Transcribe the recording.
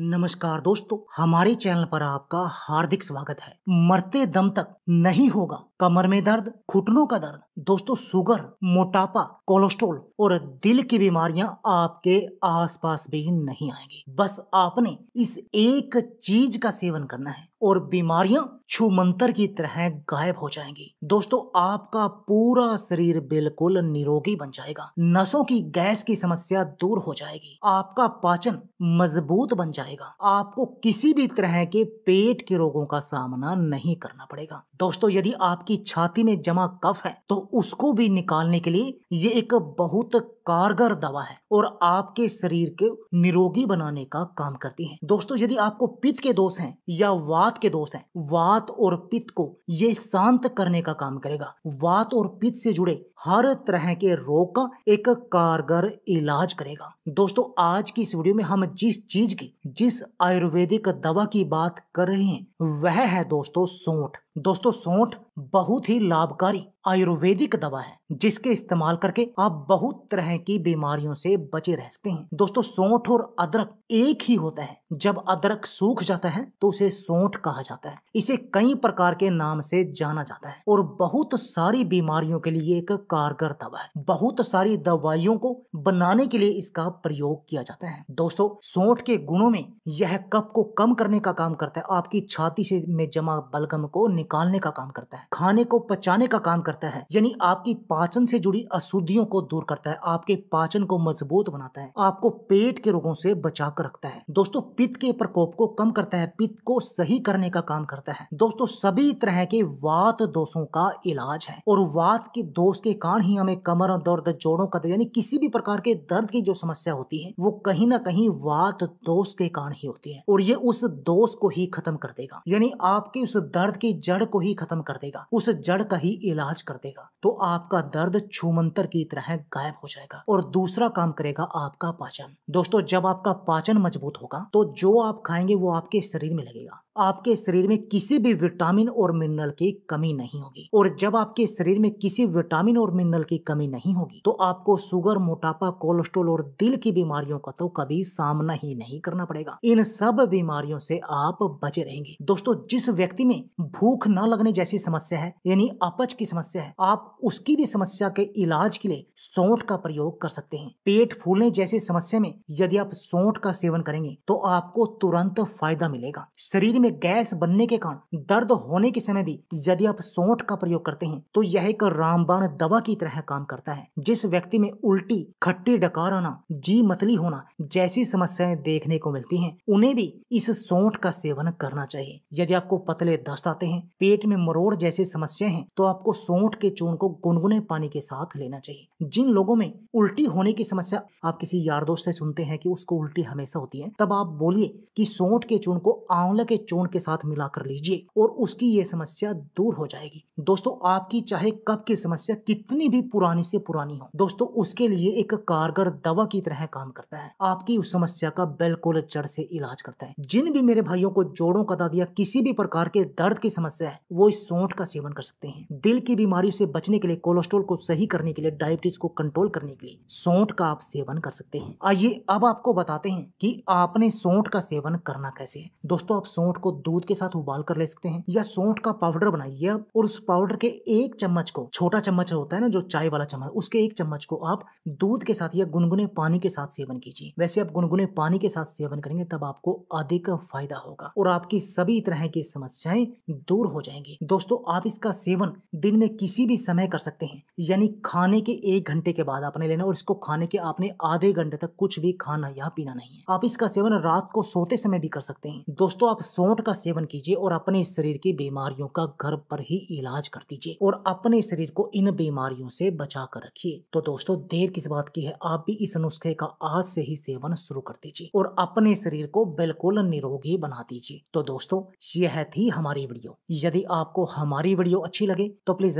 नमस्कार दोस्तों हमारे चैनल पर आपका हार्दिक स्वागत है मरते दम तक नहीं होगा कमर में दर्द घुटनों का दर्द दोस्तों सुगर मोटापा कोलेस्ट्रोल और दिल की बीमारियां आपके आसपास भी नहीं आएंगी बस आपने इस एक चीज का सेवन करना है और बीमारियां छुमंतर की तरह गायब हो जाएंगी दोस्तों आपका पूरा शरीर बिल्कुल निरोगी बन जाएगा नसों की गैस की समस्या दूर हो जाएगी आपका पाचन मजबूत बन जाएगा जाएगा आपको किसी भी तरह के पेट के रोगों का सामना नहीं करना पड़ेगा दोस्तों यदि आपकी छाती में जमा कफ है तो उसको भी निकालने के लिए ये एक बहुत कारगर दवा है और आपके शरीर के निरोगी बनाने का काम करती है दोस्तों यदि आपको पित्त के दोष हैं या वात के दोष हैं वात और पित्त को ये शांत करने का काम करेगा वात और पित्त से जुड़े हर तरह के रोग का एक कारगर इलाज करेगा दोस्तों आज की इस वीडियो में हम जिस चीज की जिस आयुर्वेदिक दवा की बात कर रहे हैं वह है दोस्तों सोठ दोस्तों सोठ बहुत ही लाभकारी आयुर्वेदिक दवा है जिसके इस्तेमाल करके आप बहुत तरह की बीमारियों से बचे रह सकते हैं दोस्तों सौठ और अदरक एक ही होता है जब अदरक सूख जाता है तो उसे सोठ कहा जाता है इसे कई प्रकार के नाम से जाना जाता है और बहुत सारी बीमारियों के लिए एक कारगर दवा है बहुत सारी दवाइयों को बनाने के लिए इसका प्रयोग किया जाता है दोस्तों सौठ के गुणों में यह कप को कम करने का काम करता है आपकी छाती से में जमा बलगम को निकालने का काम करता है खाने को पचाने का काम करता करता है यानी आपकी पाचन से जुड़ी अशुद्धियों को दूर करता है आपके पाचन को मजबूत बनाता है आपको पेट के रोगों से बचा कर रखता है दोस्तों पित्त के प्रकोप को कम करता है पित्त को सही करने का काम करता है दोस्तों सभी तरह के वात दोषों का इलाज है और वात के दोष के कारण ही हमें कमर दर्द जोड़ों का यानी किसी भी प्रकार के दर्द की जो समस्या होती है वो कहीं ना कहीं वात दोष के कारण ही होती है और ये उस दोष को ही खत्म कर देगा यानी आपके उस दर्द की जड़ को ही खत्म कर देगा उस जड़ का ही इलाज कर देगा तो आपका दर्द छुमंतर की तरह गायब हो जाएगा और दूसरा काम करेगा आपका पाचन दोस्तों जब आपका पाचन मजबूत होगा तो जो आप खाएंगे वो आपके शरीर में लगेगा आपके शरीर में किसी भी विटामिन और मिनरल की कमी नहीं होगी और जब आपके शरीर में किसी विटामिन और मिनरल की कमी नहीं होगी तो आपको शुगर मोटापा कोलेस्ट्रोल और दिल की बीमारियों का तो कभी सामना ही नहीं करना पड़ेगा इन सब बीमारियों से आप बचे रहेंगे दोस्तों जिस व्यक्ति में भूख न लगने जैसी समस्या है यानी अपच की समस्या समस्या है आप उसकी भी समस्या के इलाज के लिए सौंठ का प्रयोग कर सकते हैं पेट फूलने जैसी समस्या में यदि आप सौंठ का सेवन करेंगे तो आपको तुरंत फायदा मिलेगा शरीर में गैस बनने के कारण दर्द होने के समय भी यदि आप सौंठ का प्रयोग करते हैं तो यह एक रामबाण दवा की तरह काम करता है जिस व्यक्ति में उल्टी खट्टी डकार आना जी मतली होना जैसी समस्याएं देखने को मिलती हैं उन्हें भी इस सौंठ का सेवन करना चाहिए यदि आपको पतले दस्त आते हैं पेट में मरोड़ जैसी समस्या है तो आपको ऊँट के चूर्ण को गुनगुने पानी के साथ लेना चाहिए जिन लोगों में उल्टी होने की समस्या आप किसी यार दोस्त से सुनते हैं कि उसको उल्टी हमेशा होती है तब आप बोलिए कि सोंठ के चूर्ण को आंवला के चूर्ण के साथ मिलाकर लीजिए और उसकी ये समस्या दूर हो जाएगी दोस्तों आपकी चाहे कब की समस्या कितनी भी पुरानी से पुरानी हो दोस्तों उसके लिए एक कारगर दवा की तरह काम करता है आपकी उस समस्या का बिल्कुल जड़ से इलाज करता है जिन भी मेरे भाइयों को जोड़ों का दर्द या किसी भी प्रकार के दर्द की समस्या है वो इस सोंठ का सेवन कर सकते हैं दिल की भी बीमारियों से बचने के लिए कोलेस्ट्रोल को सही करने के लिए डायबिटीज को कंट्रोल करने के लिए सौंठ का आप सेवन कर सकते हैं आइए अब आपको बताते हैं कि आपने सौंठ का सेवन करना कैसे है दोस्तों आप सौंठ को दूध के साथ उबाल कर ले सकते हैं या सौंठ का पाउडर बनाइए और उस पाउडर के एक चम्मच को छोटा चम्मच होता है ना जो चाय वाला चम्मच उसके एक चम्मच को आप दूध के साथ या गुनगुने पानी के साथ सेवन कीजिए वैसे आप गुनगुने पानी के साथ सेवन करेंगे तब आपको अधिक फायदा होगा और आपकी सभी तरह की समस्याएं दूर हो जाएंगी दोस्तों आप इसका सेवन दिन में किसी भी समय कर सकते हैं यानी खाने के एक घंटे के बाद आपने लेना और इसको खाने के आपने आधे घंटे तक कुछ भी खाना या पीना नहीं है आप इसका सेवन रात को सोते समय भी कर सकते हैं दोस्तों आप सोट का सेवन कीजिए और अपने शरीर की बीमारियों का घर पर ही इलाज कर दीजिए और अपने शरीर को इन बीमारियों से बचा कर रखिए तो दोस्तों देर किस बात की है आप भी इस नुस्खे का आज से ही सेवन शुरू कर दीजिए और अपने शरीर को बिल्कुल निरोगी बना दीजिए तो दोस्तों यह थी हमारी वीडियो यदि आपको हमारी वीडियो अच्छी लगे तो प्लीज